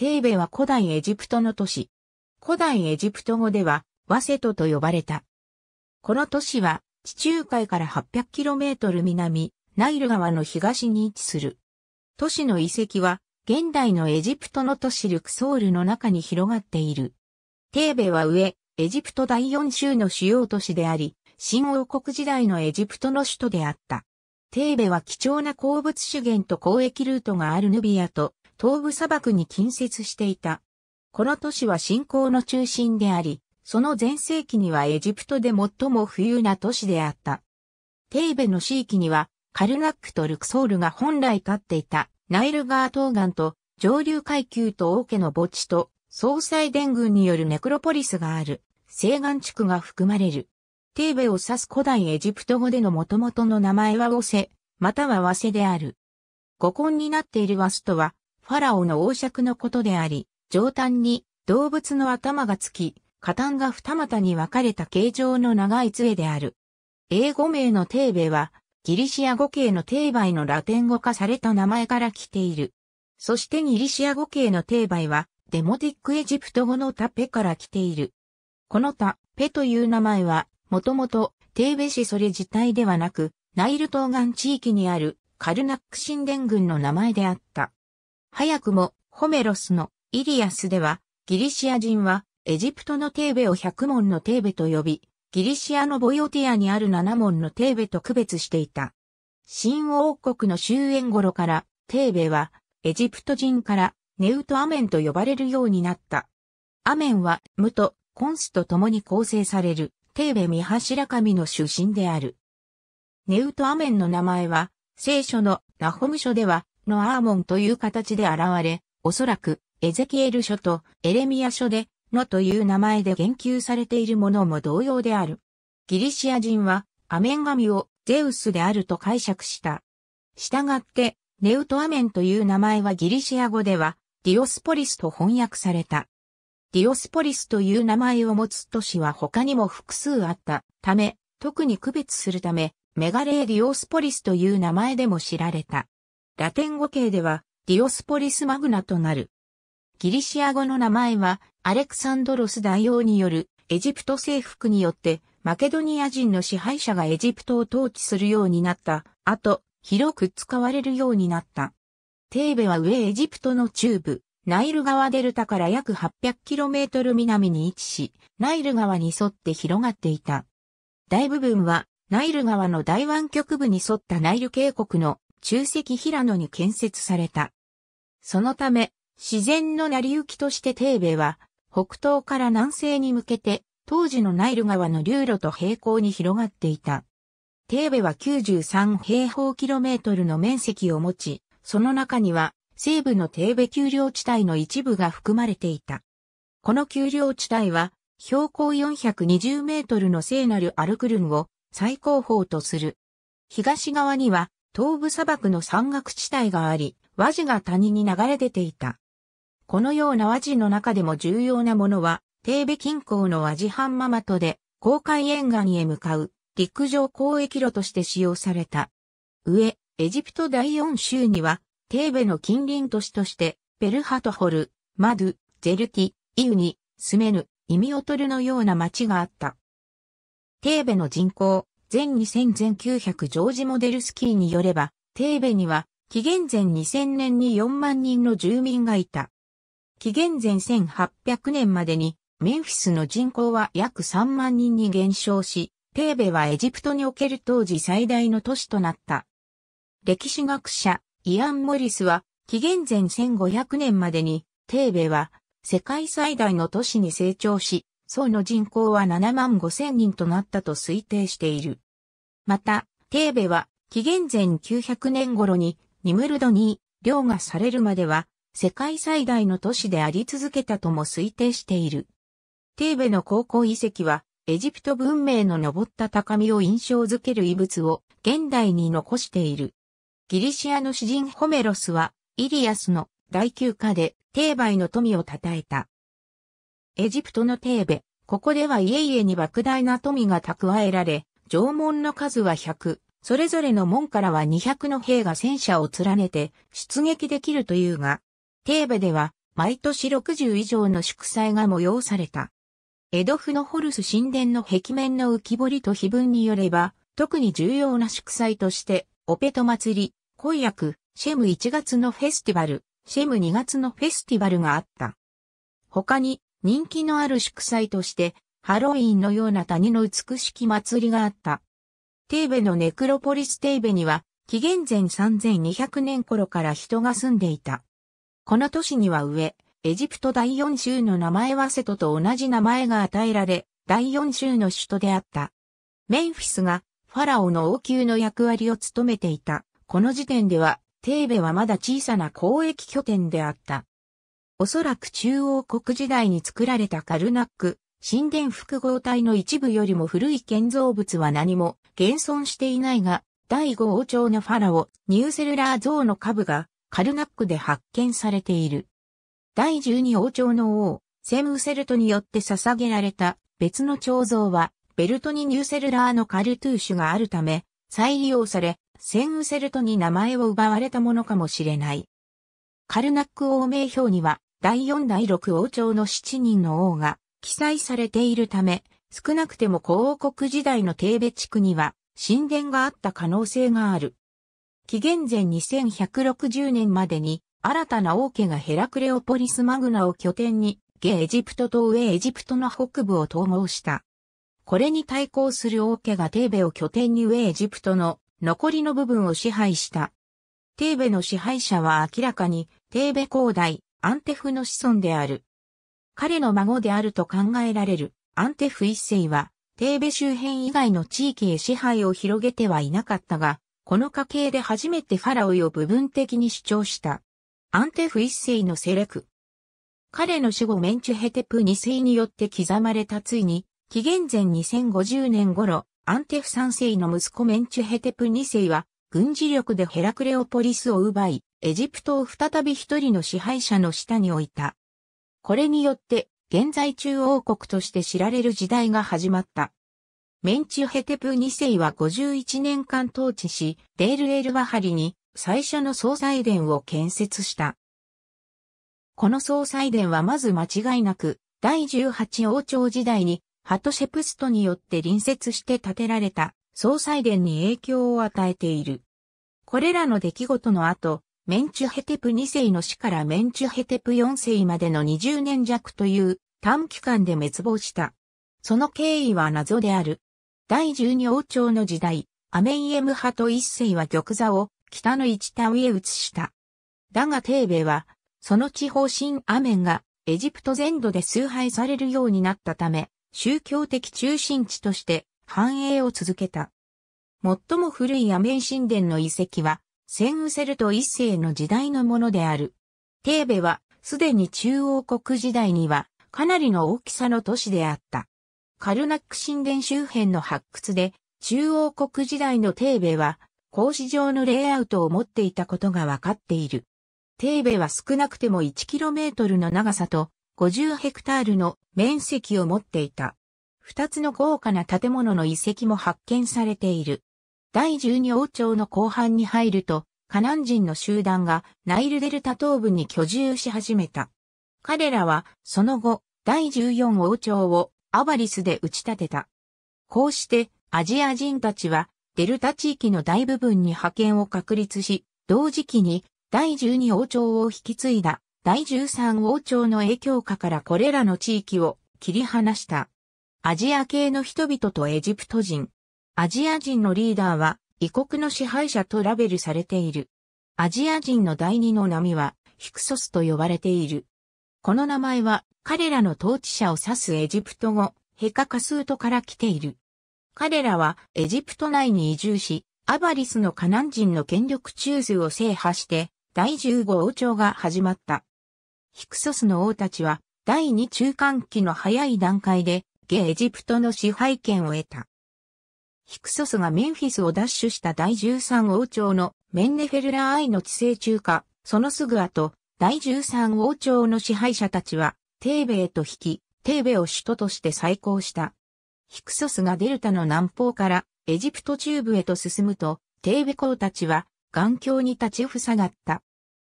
テーベは古代エジプトの都市。古代エジプト語では、ワセトと呼ばれた。この都市は、地中海から 800km 南、ナイル川の東に位置する。都市の遺跡は、現代のエジプトの都市ルクソールの中に広がっている。テーベは上、エジプト第4州の主要都市であり、新王国時代のエジプトの首都であった。テーベは貴重な鉱物資源と交易ルートがあるヌビアと東部砂漠に近接していた。この都市は信仰の中心であり、その前世紀にはエジプトで最も富裕な都市であった。テーベの地域には、カルナックとルクソールが本来立っていた、ナイル川東岸と、上流階級と王家の墓地と、総裁伝軍によるネクロポリスがある、西岸地区が含まれる。テーベを指す古代エジプト語での元々の名前はオセ、またはワセである。語根になっているワスとは、ファラオの王爵のことであり、上端に動物の頭がつき、下端が二股に分かれた形状の長い杖である。英語名のテーベは、ギリシア語系のテーバイのラテン語化された名前から来ている。そしてギリシア語系のテーバイは、デモティックエジプト語のタペから来ている。このタペという名前は、もともとテーベ氏それ自体ではなく、ナイル東岸地域にあるカルナック神殿群の名前であった。早くもホメロスのイリアスでは、ギリシア人はエジプトのテーベを百門のテーベと呼び、ギリシアのボヨティアにある七門のテーベと区別していた。新王国の終焉頃から、テーベはエジプト人からネウトアメンと呼ばれるようになった。アメンはムとコンスと共に構成されるテーベ三柱神の出身である。ネウトアメンの名前は聖書のナホム書ではのアーモンという形で現れ、おそらく、エゼキエル書とエレミア書で、のという名前で言及されているものも同様である。ギリシア人は、アメン神をゼウスであると解釈した。したがって、ネウトアメンという名前はギリシア語では、ディオスポリスと翻訳された。ディオスポリスという名前を持つ都市は他にも複数あったため、特に区別するため、メガレーディオスポリスという名前でも知られた。ラテン語系ではディオスポリスマグナとなる。ギリシア語の名前はアレクサンドロス大王によるエジプト征服によってマケドニア人の支配者がエジプトを統治するようになった後、広く使われるようになった。テーベは上エジプトの中部、ナイル川デルタから約 800km 南に位置し、ナイル川に沿って広がっていた。大部分はナイル川の大湾局部に沿ったナイル渓谷の中石平野に建設された。そのため、自然の成り行きとしてテーベは、北東から南西に向けて、当時のナイル川の流路と平行に広がっていた。テーベは93平方キロメートルの面積を持ち、その中には、西部のテーベ丘陵地帯の一部が含まれていた。この丘陵地帯は、標高420メートルの聖なるアルクルンを最高峰とする。東側には東部砂漠の山岳地帯があり、和地が谷に流れ出ていた。このような和地の中でも重要なものは、テーベ近郊の和地半ママトで、公海沿岸へ向かう陸上交易路として使用された。上、エジプト第四州には、テーベの近隣都市として、ペルハトホル、マドゥ、ジェルティ、イウニ、スメヌ、イミオトルのような町があった。テーベの人口、全2000全900ジョージモデルスキーによれば、テーベには、紀元前2000年に4万人の住民がいた。紀元前1800年までに、メンフィスの人口は約3万人に減少し、テーベはエジプトにおける当時最大の都市となった。歴史学者、イアン・モリスは、紀元前1500年までに、テーベは、世界最大の都市に成長し、総の人口は7万5千人となったと推定している。また、テーベは、紀元前900年頃に、ニムルドに、凌駕されるまでは、世界最大の都市であり続けたとも推定している。テーベの高校遺跡は、エジプト文明の登った高みを印象づける遺物を現代に残している。ギリシアの詩人ホメロスは、イリアスの大休暇でテーバイの富を称えた。エジプトのテーベ、ここでは家々に莫大な富が蓄えられ、城門の数は100、それぞれの門からは200の兵が戦車を連ねて出撃できるというが、テーベでは毎年60以上の祝祭が催された。江戸府のホルス神殿の壁面の浮き彫りと碑文によれば、特に重要な祝祭として、オペト祭り、婚約、シェム1月のフェスティバル、シェム2月のフェスティバルがあった。他に、人気のある祝祭として、ハロウィンのような谷の美しき祭りがあった。テーベのネクロポリステーベには、紀元前3200年頃から人が住んでいた。この都市には上、エジプト第四州の名前はセトと同じ名前が与えられ、第四州の首都であった。メンフィスがファラオの王宮の役割を務めていた。この時点では、テーベはまだ小さな交易拠点であった。おそらく中央国時代に作られたカルナック、神殿複合体の一部よりも古い建造物は何も現存していないが、第5王朝のファラオ、ニューセルラー像の下部がカルナックで発見されている。第12王朝の王、セムウセルトによって捧げられた別の彫像は、ベルトにニューセルラーのカルトゥーシュがあるため、再利用され、センウセルトに名前を奪われたものかもしれない。カルナック王名表には、第4第6王朝の7人の王が記載されているため、少なくても古王国時代のテーベ地区には神殿があった可能性がある。紀元前2160年までに新たな王家がヘラクレオポリスマグナを拠点に、下エジプトと上エジプトの北部を統合した。これに対抗する王家がテーベを拠点に上エジプトの残りの部分を支配した。テーベの支配者は明らかにテーベ広大、アンテフの子孫である。彼の孫であると考えられるアンテフ一世は、テーベ周辺以外の地域へ支配を広げてはいなかったが、この家系で初めてファラオイを部分的に主張した。アンテフ一世のセレク。彼の死後メンチュヘテプ2世によって刻まれたついに、紀元前2050年頃、アンテフ3世の息子メンチュヘテプ2世は、軍事力でヘラクレオポリスを奪い、エジプトを再び一人の支配者の下に置いた。これによって、現在中央国として知られる時代が始まった。メンチュヘテプ2世は51年間統治し、デールエルワハリに最初の総裁殿を建設した。この総裁殿はまず間違いなく、第18王朝時代にハトシェプストによって隣接して建てられた総裁殿に影響を与えている。これらの出来事の後、メンチュヘテプ2世の死からメンチュヘテプ4世までの20年弱という短期間で滅亡した。その経緯は謎である。第十二王朝の時代、アメイエム派と一世は玉座を北の一端へ移した。だがテーベは、その地方新アメンがエジプト全土で崇拝されるようになったため、宗教的中心地として繁栄を続けた。最も古いアメン神殿の遺跡は、センウセルト一世の時代のものである。テーベは、すでに中央国時代には、かなりの大きさの都市であった。カルナック神殿周辺の発掘で、中央国時代のテーベは、格子状のレイアウトを持っていたことがわかっている。テーベは少なくても 1km の長さと、50ヘクタールの面積を持っていた。二つの豪華な建物の遺跡も発見されている。第12王朝の後半に入ると、カナン人の集団がナイルデルタ東部に居住し始めた。彼らは、その後、第14王朝をアバリスで打ち立てた。こうして、アジア人たちは、デルタ地域の大部分に派遣を確立し、同時期に、第12王朝を引き継いだ、第13王朝の影響下からこれらの地域を切り離した。アジア系の人々とエジプト人、アジア人のリーダーは異国の支配者とラベルされている。アジア人の第二の波はヒクソスと呼ばれている。この名前は彼らの統治者を指すエジプト語、ヘカカスートから来ている。彼らはエジプト内に移住し、アバリスのカナン人の権力中枢を制覇して、第15王朝が始まった。ヒクソスの王たちは、第2中間期の早い段階で、下エジプトの支配権を得た。ヒクソスがメンフィスを奪取した第13王朝のメンネフェルラーイの治世中華、そのすぐ後、第13王朝の支配者たちは、テーベへと引き、テーベを首都として再興した。ヒクソスがデルタの南方からエジプト中部へと進むと、テーベ公たちは眼鏡に立ちふさがった。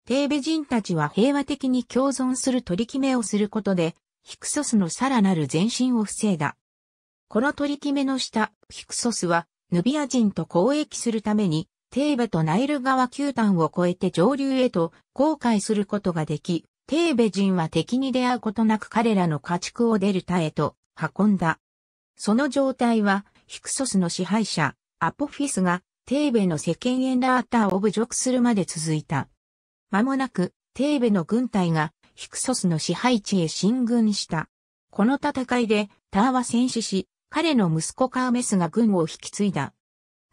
テーベ人たちは平和的に共存する取り決めをすることで、ヒクソスのさらなる前進を防いだ。この取り決めの下、ヒクソスは、ヌビア人と交易するために、テーベとナイル川球団を越えて上流へと航海することができ、テーベ人は敵に出会うことなく彼らの家畜をデルタへと運んだ。その状態は、ヒクソスの支配者、アポフィスが、テーベの世間エンラーターを侮辱するまで続いた。間もなく、テーベの軍隊が、ヒクソスの支配地へ進軍した。この戦いで、ターは戦死し、彼の息子カーメスが軍を引き継いだ。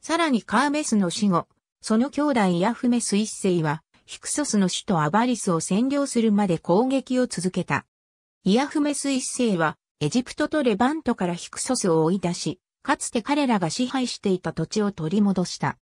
さらにカーメスの死後、その兄弟ヤフメス一世は、ヒクソスの首都アバリスを占領するまで攻撃を続けた。イヤフメス一世は、エジプトとレバントからヒクソスを追い出し、かつて彼らが支配していた土地を取り戻した。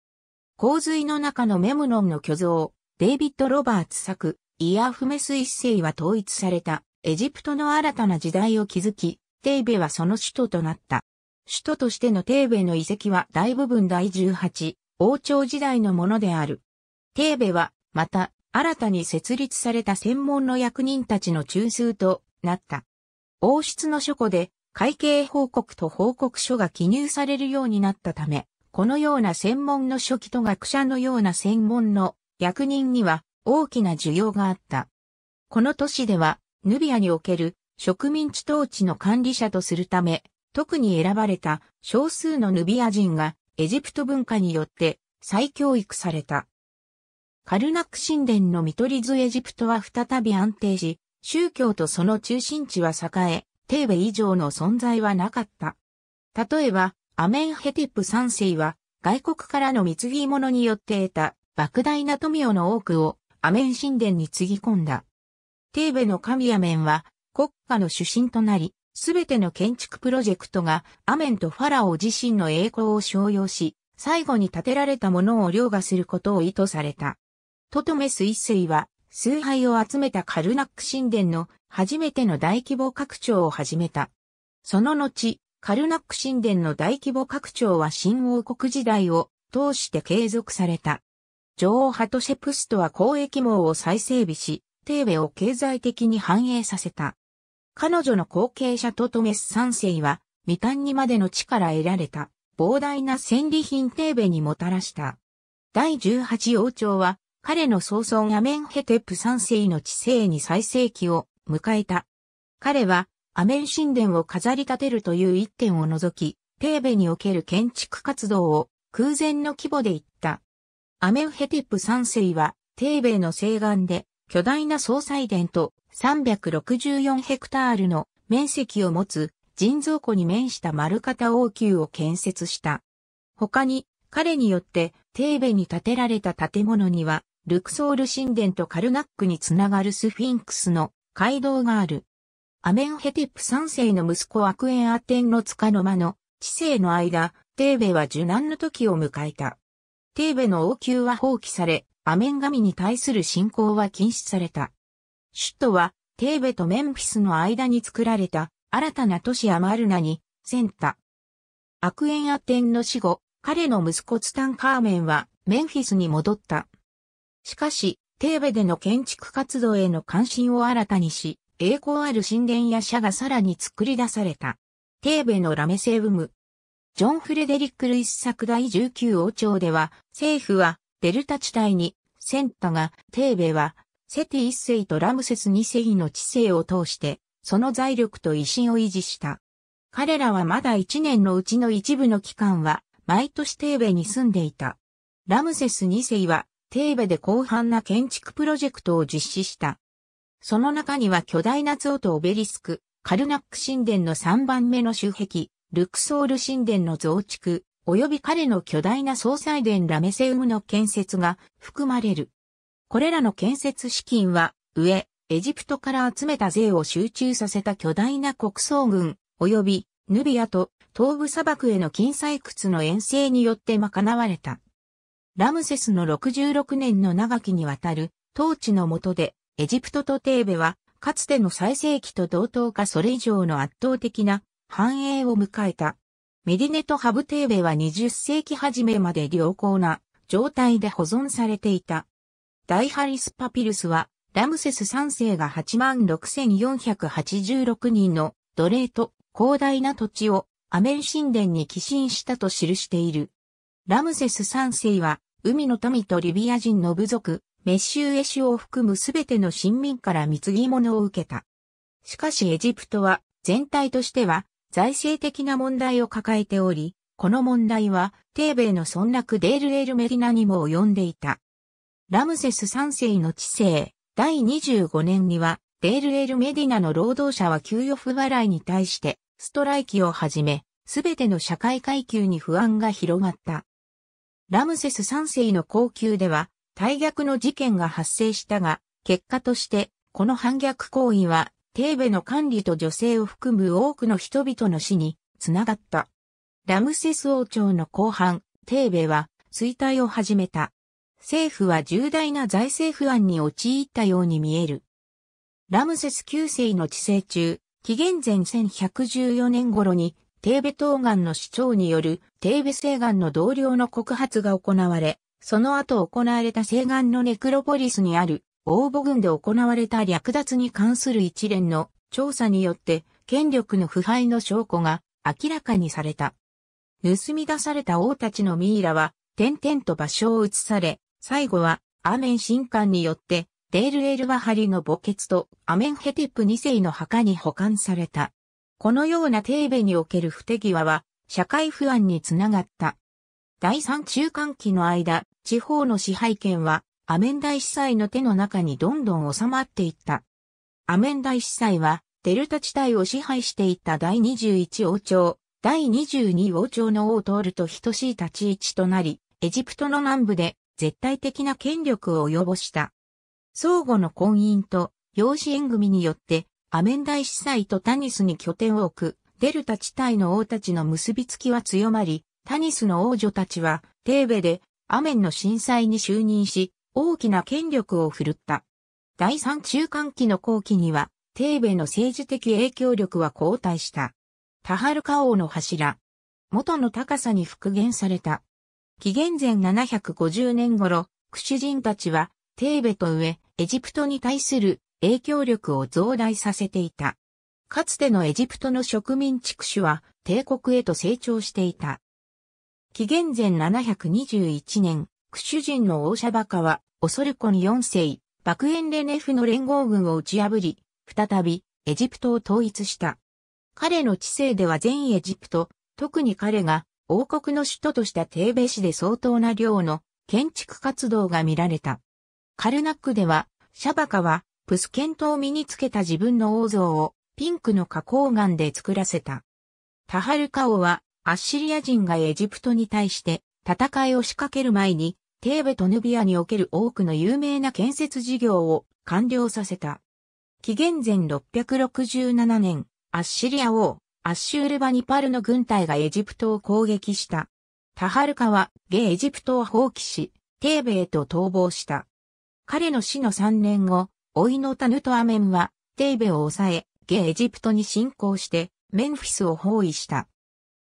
洪水の中のメムノンの巨像、デイビッド・ロバーツ作、イヤフメス一世は統一された、エジプトの新たな時代を築き、テイベはその首都となった。首都としてのテーベの遺跡は大部分第18王朝時代のものである。テーベは、また、新たに設立された専門の役人たちの中枢となった。王室の書庫で、会計報告と報告書が記入されるようになったため、このような専門の書記と学者のような専門の役人には大きな需要があった。この都市では、ヌビアにおける植民地統治の管理者とするため、特に選ばれた少数のヌビア人がエジプト文化によって再教育された。カルナック神殿の見取り図エジプトは再び安定し、宗教とその中心地は栄え、テーベ以上の存在はなかった。例えば、アメンヘテップ三世は、外国からの貢ぎ物によって得た、莫大な富をの多くを、アメン神殿につぎ込んだ。テーベの神アメンは、国家の主神となり、すべての建築プロジェクトがアメンとファラオ自身の栄光を商用し、最後に建てられたものを凌駕することを意図された。トトメス一世は、崇拝を集めたカルナック神殿の初めての大規模拡張を始めた。その後、カルナック神殿の大規模拡張は新王国時代を通して継続された。女王派とシェプストは交易網を再整備し、テーベを経済的に繁栄させた。彼女の後継者トトメス三世は、未端にまでの地から得られた、膨大な戦利品テーベにもたらした。第十八王朝は、彼の早々、アメンヘテプ三世の治世に最盛期を迎えた。彼は、アメン神殿を飾り立てるという一点を除き、テーベにおける建築活動を空前の規模で行った。アメンヘテプ三世は、テーベの西岸で巨大な総裁殿と364ヘクタールの面積を持つ人造湖に面した丸型王宮を建設した。他に彼によってテーベに建てられた建物にはルクソール神殿とカルナックにつながるスフィンクスの街道がある。アメンヘテプ3世の息子アクエンアテンの束の間の知性の間、テーベは受難の時を迎えた。テーベの王宮は放棄され、アメン神に対する信仰は禁止された。首都は、テーベとメンフィスの間に作られた、新たな都市アマルナに、センタ。アクエンアテンの死後、彼の息子ツタンカーメンは、メンフィスに戻った。しかし、テーベでの建築活動への関心を新たにし、栄光ある神殿や社がさらに作り出された。テーベのラメセウム。ジョン・フレデリック・ルイス作第19王朝では、政府はデルタ地帯に、センタが、テーベはセティ一世とラムセス二世の知性を通して、その財力と威信を維持した。彼らはまだ一年のうちの一部の期間は、毎年テーベに住んでいた。ラムセス二世は、テーベで広範な建築プロジェクトを実施した。その中には巨大な像とオベリスク、カルナック神殿の3番目の周壁、ルクソール神殿の増築、及び彼の巨大な総裁殿ラメセウムの建設が含まれる。これらの建設資金は、上、エジプトから集めた税を集中させた巨大な国葬軍、及び、ヌビアと東部砂漠への金採掘の遠征によって賄われた。ラムセスの66年の長きにわたる統治の下で、エジプトとテーベは、かつての最盛期と同等かそれ以上の圧倒的な繁栄を迎えた。メディネとハブテーベは20世紀初めまで良好な状態で保存されていた。ダイハリスパピルスは、ラムセス3世が86,486人の奴隷と広大な土地をアメン神殿に寄進したと記している。ラムセス3世は、海の民とリビア人の部族、メッシュエシュを含むすべての臣民から貢ぎ物を受けた。しかしエジプトは全体としては財政的な問題を抱えており、この問題はテーベイの村落デールエルメディナにも及んでいた。ラムセス3世の治世、第25年には、デール・エル・メディナの労働者は給与不払いに対して、ストライキを始め、すべての社会階級に不安が広がった。ラムセス3世の高級では、大逆の事件が発生したが、結果として、この反逆行為は、テーベの管理と女性を含む多くの人々の死に、つながった。ラムセス王朝の後半、テーベは、衰退を始めた。政府は重大な財政不安に陥ったように見える。ラムセス9世の治世中、紀元前1114年頃に、テーベ東岸の市長によるテーベ西岸の同僚の告発が行われ、その後行われた西岸のネクロポリスにある応募軍で行われた略奪に関する一連の調査によって、権力の腐敗の証拠が明らかにされた。盗み出された王たちのミイラは、点々と場所を移され、最後は、アメン神官によって、デール・エル・ワハリの墓穴とアメンヘテプ2世の墓に保管された。このようなテーベにおける不手際は、社会不安につながった。第三中間期の間、地方の支配権は、アメン大司祭の手の中にどんどん収まっていった。アメン大司祭は、デルタ地帯を支配していた第21王朝、第22王朝の王トールと等しい立ち位置となり、エジプトの南部で絶対的な権力を及ぼした。相互の婚姻と養子縁組によって、アメンダイ司祭とタニスに拠点を置く、デルタ地帯の王たちの結びつきは強まり、タニスの王女たちは、テーベで、アメンの震災に就任し、大きな権力を振るった。第三中間期の後期には、テーベの政治的影響力は後退した。タハルカ王の柱。元の高さに復元された。紀元前750年頃、クシュ人たちは、テーベと上、エジプトに対する影響力を増大させていた。かつてのエジプトの植民地区主は、帝国へと成長していた。紀元前721年、クシュ人の王者シャバカは、オソルコン4世、バクエンレネフの連合軍を打ち破り、再び、エジプトを統一した。彼の知性では全エジプト、特に彼が王国の首都としたテーベ市で相当な量の建築活動が見られた。カルナックでは、シャバカは、プスケントを身につけた自分の王像をピンクの花崗岩で作らせた。タハルカ王は、アッシリア人がエジプトに対して戦いを仕掛ける前に、テーベとヌビアにおける多くの有名な建設事業を完了させた。紀元前667年、アッシリア王、アッシュールバニパルの軍隊がエジプトを攻撃した。タハルカは、ゲエジプトを放棄し、テーベへと逃亡した。彼の死の3年後、老いのタヌトアメンは、テーベを抑え、ゲエジプトに侵攻して、メンフィスを包囲した。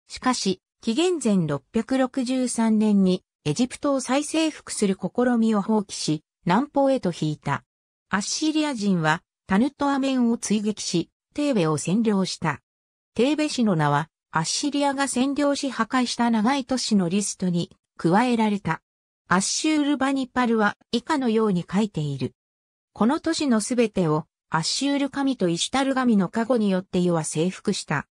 しかし、紀元前663年に、エジプトを再征服する試みを放棄し、南方へと引いた。アッシリア人は、タヌトアメンを追撃し、テーベを占領した。テーベ氏の名は、アッシリアが占領し破壊した長い都市のリストに加えられた。アッシュールバニパルは以下のように書いている。この都市のすべてをアッシュール神とイシュタル神の加護によって世は征服した。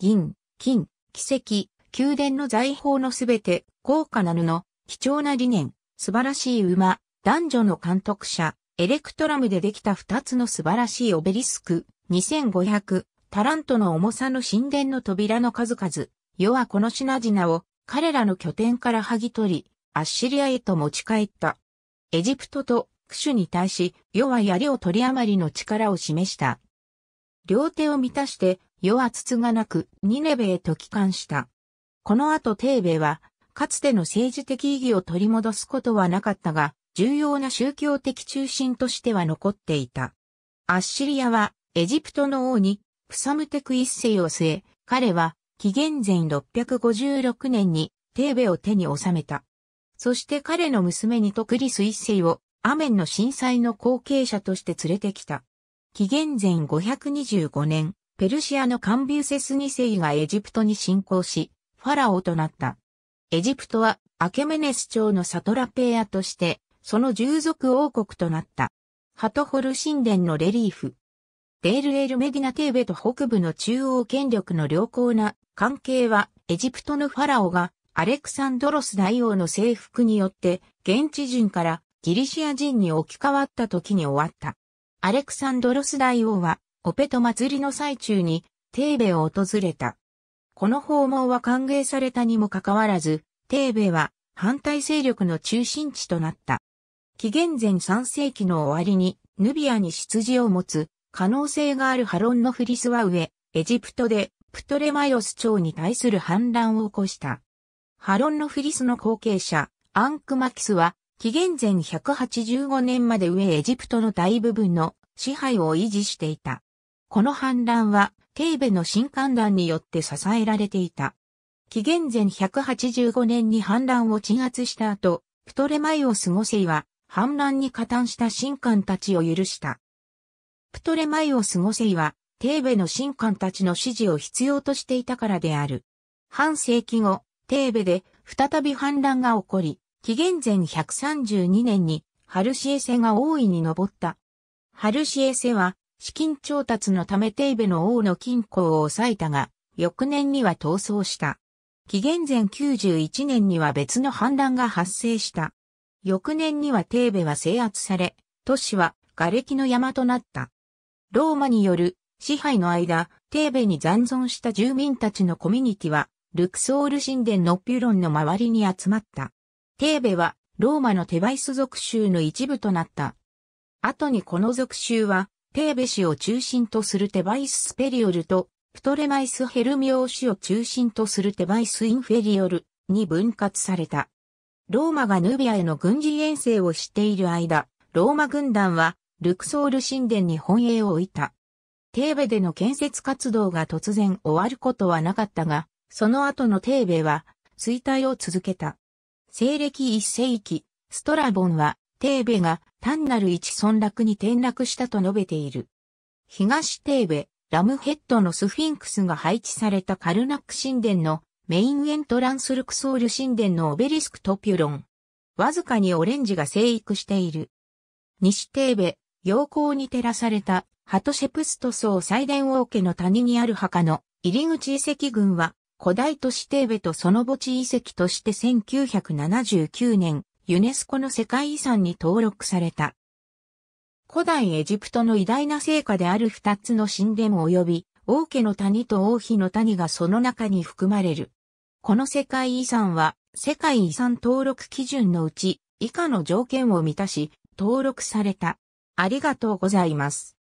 銀、金、奇跡、宮殿の財宝のすべて、高価な布、貴重な理念、素晴らしい馬、男女の監督者、エレクトラムでできた二つの素晴らしいオベリスク、2500、タラントの重さの神殿の扉の数々、世はこの品々を彼らの拠点から剥ぎ取り、アッシリアへと持ち帰った。エジプトとクシュに対し、世は槍を取り余りの力を示した。両手を満たして、世は筒がなく、ニネベへと帰還した。この後テーベは、かつての政治的意義を取り戻すことはなかったが、重要な宗教的中心としては残っていた。アッシリアは、エジプトの王にプサムテク一世を据え、彼は紀元前656年にテーベを手に収めた。そして彼の娘にトクリス一世をアメンの震災の後継者として連れてきた。紀元前525年、ペルシアのカンビュセス二世がエジプトに侵攻し、ファラオとなった。エジプトはアケメネス朝のサトラペアとして、その従属王国となった。ハトホル神殿のレリーフ、デール・エル・メディナ・テーベと北部の中央権力の良好な関係は、エジプトのファラオがアレクサンドロス大王の征服によって、現地人からギリシア人に置き換わった時に終わった。アレクサンドロス大王は、オペト祭りの最中に、テーベを訪れた。この訪問は歓迎されたにもかかわらず、テーベは反対勢力の中心地となった。紀元前3世紀の終わりに、ヌビアに羊を持つ可能性があるハロンのフリスは上、エジプトでプトレマイオス朝に対する反乱を起こした。ハロンのフリスの後継者、アンクマキスは、紀元前185年まで上エジプトの大部分の支配を維持していた。この反乱は、テーベの新官団によって支えられていた。紀元前185年に反乱を鎮圧した後、プトレマイオス5世は反乱に加担した神官たちを許した。プトレマイオス5世は、テーベの神官たちの支持を必要としていたからである。半世紀後、テーベで再び反乱が起こり、紀元前132年にハルシエセが大いに上った。ハルシエセは資金調達のためテーベの王の金庫を抑えたが、翌年には逃走した。紀元前91年には別の反乱が発生した。翌年にはテーベは制圧され、都市は瓦礫の山となった。ローマによる支配の間、テーベに残存した住民たちのコミュニティは、ルクソール神殿のピュロンの周りに集まった。テーベは、ローマのテバイス属州の一部となった。後にこの属州は、テーベ市を中心とするテバイススペリオルと、プトレマイスヘルミオー市を中心とするテバイスインフェリオルに分割された。ローマがヌビアへの軍事遠征をしている間、ローマ軍団はルクソール神殿に本営を置いた。テーベでの建設活動が突然終わることはなかったが、その後のテーベは衰退を続けた。西暦一世紀、ストラボンはテーベが単なる一村落に転落したと述べている。東テーベ、ラムヘッドのスフィンクスが配置されたカルナック神殿のメインエントランスルクソール神殿のオベリスクトピュロン。わずかにオレンジが生育している。西テーベ、陽光に照らされた、ハトシェプスト層祭殿王家の谷にある墓の入り口遺跡群は、古代都市テーベとその墓地遺跡として1979年、ユネスコの世界遺産に登録された。古代エジプトの偉大な成果である二つの神殿及び、王家の谷と王妃の谷がその中に含まれる。この世界遺産は、世界遺産登録基準のうち、以下の条件を満たし、登録された。ありがとうございます。